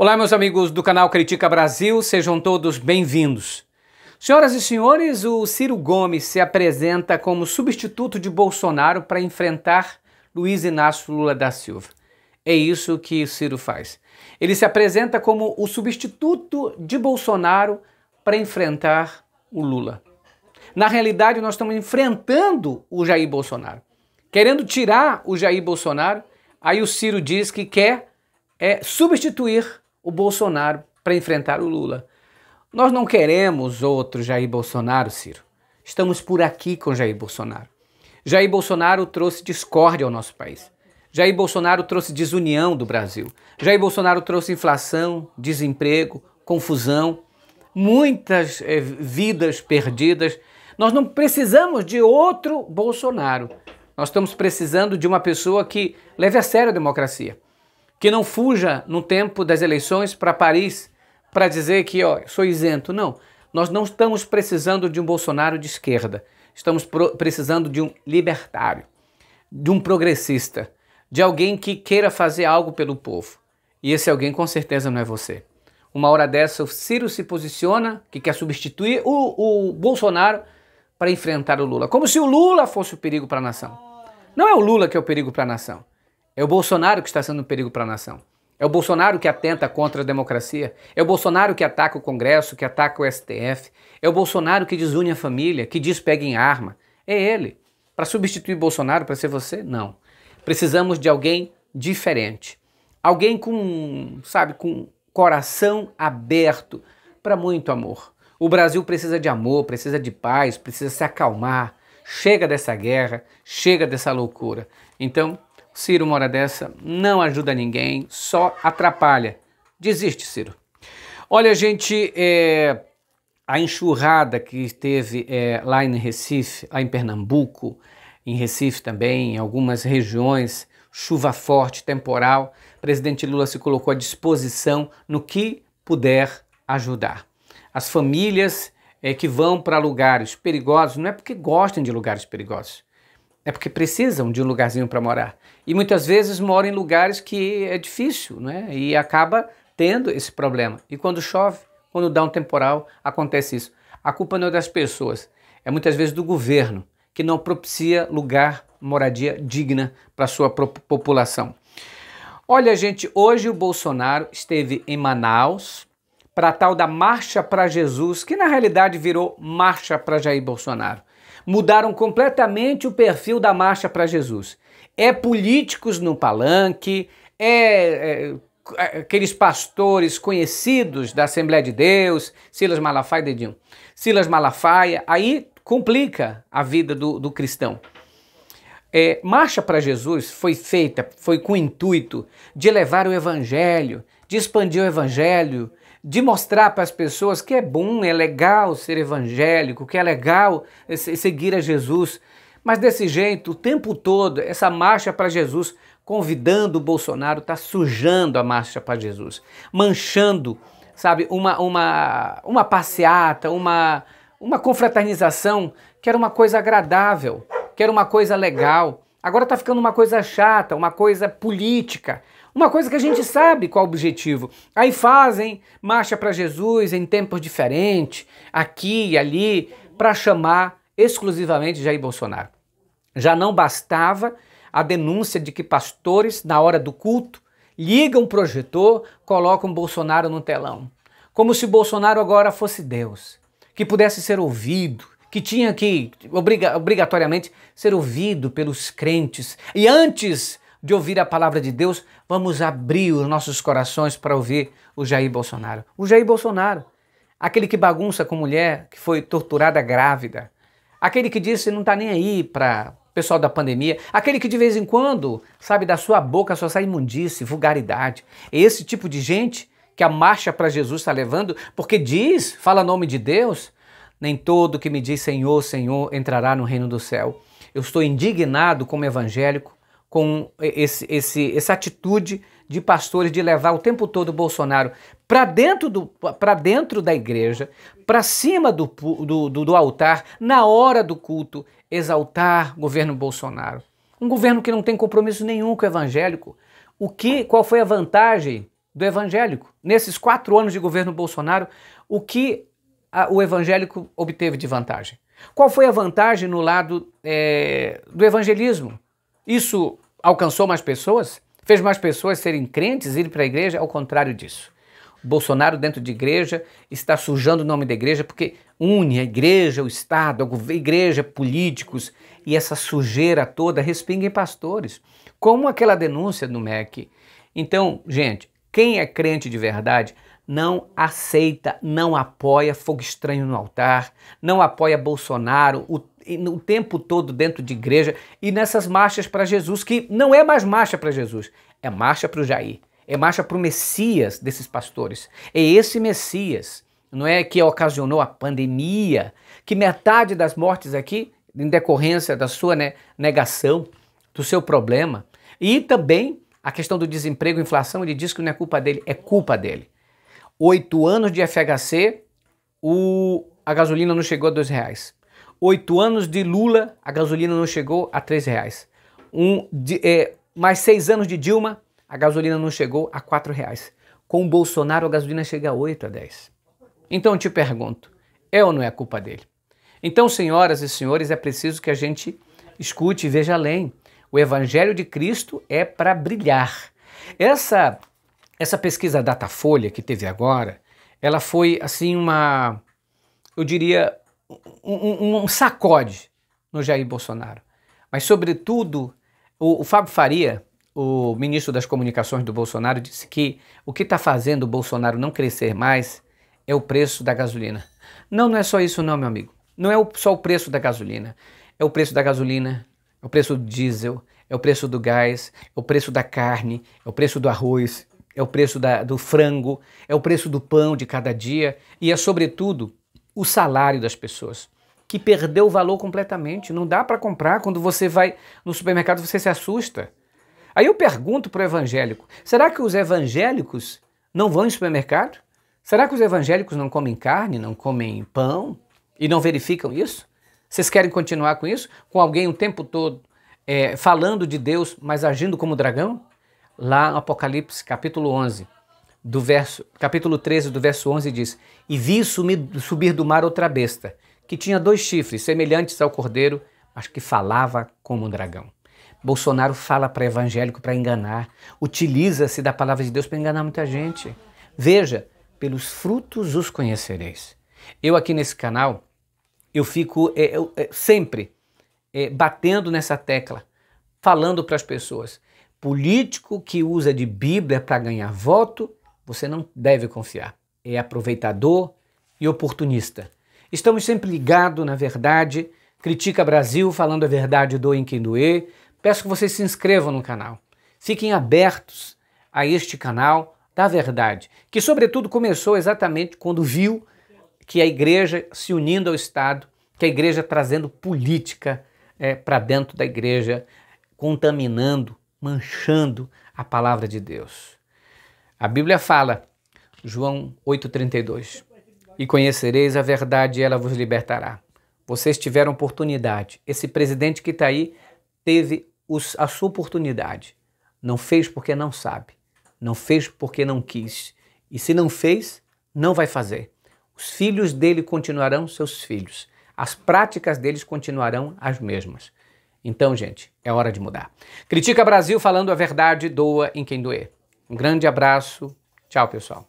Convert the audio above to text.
Olá, meus amigos do canal Critica Brasil, sejam todos bem-vindos. Senhoras e senhores, o Ciro Gomes se apresenta como substituto de Bolsonaro para enfrentar Luiz Inácio Lula da Silva. É isso que Ciro faz. Ele se apresenta como o substituto de Bolsonaro para enfrentar o Lula. Na realidade, nós estamos enfrentando o Jair Bolsonaro. Querendo tirar o Jair Bolsonaro, aí o Ciro diz que quer é, substituir o Bolsonaro para enfrentar o Lula. Nós não queremos outro Jair Bolsonaro, Ciro. Estamos por aqui com Jair Bolsonaro. Jair Bolsonaro trouxe discórdia ao nosso país. Jair Bolsonaro trouxe desunião do Brasil. Jair Bolsonaro trouxe inflação, desemprego, confusão, muitas eh, vidas perdidas. Nós não precisamos de outro Bolsonaro. Nós estamos precisando de uma pessoa que leve a sério a democracia que não fuja no tempo das eleições para Paris para dizer que ó, sou isento. Não, nós não estamos precisando de um Bolsonaro de esquerda. Estamos precisando de um libertário, de um progressista, de alguém que queira fazer algo pelo povo. E esse alguém com certeza não é você. Uma hora dessa, o Ciro se posiciona, que quer substituir o, o Bolsonaro para enfrentar o Lula. Como se o Lula fosse o perigo para a nação. Não é o Lula que é o perigo para a nação. É o Bolsonaro que está sendo um perigo para a nação. É o Bolsonaro que atenta contra a democracia. É o Bolsonaro que ataca o Congresso, que ataca o STF. É o Bolsonaro que desune a família, que diz peguem arma. É ele. Para substituir Bolsonaro, para ser você? Não. Precisamos de alguém diferente. Alguém com, sabe, com coração aberto para muito amor. O Brasil precisa de amor, precisa de paz, precisa se acalmar. Chega dessa guerra, chega dessa loucura. Então, Ciro, uma hora dessa, não ajuda ninguém, só atrapalha. Desiste, Ciro. Olha, gente, é, a enxurrada que teve é, lá em Recife, lá em Pernambuco, em Recife também, em algumas regiões, chuva forte, temporal. O presidente Lula se colocou à disposição no que puder ajudar. As famílias é, que vão para lugares perigosos não é porque gostem de lugares perigosos, é porque precisam de um lugarzinho para morar. E muitas vezes moram em lugares que é difícil, né? E acaba tendo esse problema. E quando chove, quando dá um temporal, acontece isso. A culpa não é das pessoas, é muitas vezes do governo, que não propicia lugar, moradia digna para sua população. Olha, gente, hoje o Bolsonaro esteve em Manaus para tal da Marcha para Jesus, que na realidade virou Marcha para Jair Bolsonaro mudaram completamente o perfil da marcha para Jesus. É políticos no palanque, é, é, é aqueles pastores conhecidos da Assembleia de Deus, Silas Malafaia, Dedinho, Silas Malafaia, aí complica a vida do, do cristão. É, Marcha para Jesus foi feita, foi com o intuito de levar o Evangelho, de expandir o Evangelho, de mostrar para as pessoas que é bom, é legal ser evangélico, que é legal seguir a Jesus. Mas desse jeito, o tempo todo, essa marcha para Jesus, convidando o Bolsonaro, está sujando a marcha para Jesus, manchando, sabe, uma, uma, uma passeata, uma, uma confraternização, que era uma coisa agradável, que era uma coisa legal. Agora está ficando uma coisa chata, uma coisa política, uma coisa que a gente sabe qual o objetivo. Aí fazem marcha para Jesus em tempos diferentes, aqui e ali, para chamar exclusivamente Jair Bolsonaro. Já não bastava a denúncia de que pastores, na hora do culto, ligam o projetor, colocam Bolsonaro no telão. Como se Bolsonaro agora fosse Deus, que pudesse ser ouvido, que tinha que obrigatoriamente ser ouvido pelos crentes. E antes de ouvir a palavra de Deus, vamos abrir os nossos corações para ouvir o Jair Bolsonaro. O Jair Bolsonaro, aquele que bagunça com mulher que foi torturada grávida, aquele que disse não está nem aí para pessoal da pandemia, aquele que de vez em quando, sabe, da sua boca só sai imundice, vulgaridade. Esse tipo de gente que a marcha para Jesus está levando, porque diz, fala nome de Deus, nem todo que me diz Senhor, Senhor entrará no reino do céu. Eu estou indignado como evangélico com esse, esse, essa atitude de pastores de levar o tempo todo o Bolsonaro para dentro, do, dentro da igreja, para cima do, do, do, do altar, na hora do culto, exaltar o governo Bolsonaro. Um governo que não tem compromisso nenhum com o evangélico. O que, qual foi a vantagem do evangélico? Nesses quatro anos de governo Bolsonaro, o que a, o evangélico obteve de vantagem? Qual foi a vantagem no lado é, do evangelismo? Isso alcançou mais pessoas? Fez mais pessoas serem crentes, ir para a igreja? Ao é contrário disso. Bolsonaro, dentro de igreja, está sujando o nome da igreja porque une a igreja, o Estado, a igreja, políticos e essa sujeira toda respinga em pastores, como aquela denúncia do MEC. Então, gente, quem é crente de verdade não aceita, não apoia fogo estranho no altar, não apoia Bolsonaro, o no tempo todo dentro de igreja e nessas marchas para Jesus, que não é mais marcha para Jesus, é marcha para o Jair, é marcha para o Messias desses pastores. É esse Messias, não é que ocasionou a pandemia, que metade das mortes aqui, em decorrência da sua né, negação, do seu problema, e também a questão do desemprego, inflação, ele diz que não é culpa dele, é culpa dele. Oito anos de FHC, o, a gasolina não chegou a dois reais. Oito anos de Lula, a gasolina não chegou a três reais. Um, de, é, mais seis anos de Dilma, a gasolina não chegou a quatro reais. Com o Bolsonaro, a gasolina chega a oito a dez. Então eu te pergunto, é ou não é culpa dele? Então, senhoras e senhores, é preciso que a gente escute e veja além. O Evangelho de Cristo é para brilhar. Essa essa pesquisa Datafolha que teve agora, ela foi assim uma, eu diria, um, um, sacode no Jair Bolsonaro. Mas, sobretudo, o, o Fábio Faria, o ministro das Comunicações do Bolsonaro, disse que o que está fazendo o Bolsonaro não crescer mais é o preço da gasolina. Não, não é só isso, não, meu amigo. Não é o, só o preço da gasolina. É o preço da gasolina, é o preço do diesel, é o preço do gás, é o preço da carne, é o preço do arroz, é o preço da, do frango, é o preço do pão de cada dia e é, sobretudo, o salário das pessoas, que perdeu o valor completamente. Não dá para comprar. Quando você vai no supermercado, você se assusta. Aí eu pergunto para o evangélico: será que os evangélicos não vão em supermercado? Será que os evangélicos não comem carne, não comem pão e não verificam isso? Vocês querem continuar com isso? Com alguém o tempo todo é, falando de Deus, mas agindo como dragão? Lá no Apocalipse, capítulo 11, do verso, capítulo 13, do verso 11 diz: E vi sumir, subir do mar outra besta, que tinha dois chifres semelhantes ao cordeiro, mas que falava como um dragão. Bolsonaro fala para evangélico para enganar, utiliza-se da palavra de Deus para enganar muita gente. Veja, pelos frutos os conhecereis. Eu aqui nesse canal, eu fico é, eu, é, sempre é, batendo nessa tecla, falando para as pessoas. Político que usa de Bíblia para ganhar voto você não deve confiar. É aproveitador e oportunista. Estamos sempre ligados na verdade. Critica Brasil, falando a verdade do em quem doer. Peço que vocês se inscrevam no canal. Fiquem abertos a este canal da verdade, que sobretudo começou exatamente quando viu que a igreja se unindo ao Estado, que a igreja trazendo política é, eh, para dentro da igreja, contaminando, manchando a palavra de Deus. A Bíblia fala, João 8,32: E conhecereis a verdade e ela vos libertará. Vocês tiveram oportunidade. Esse presidente que está aí teve os, a sua oportunidade. Não fez porque não sabe. Não fez porque não quis. E se não fez, não vai fazer. Os filhos dele continuarão seus filhos. As práticas deles continuarão as mesmas. Então, gente, é hora de mudar. Critica Brasil falando a verdade, doa em quem doer. Um grande abraço. Tchau, pessoal.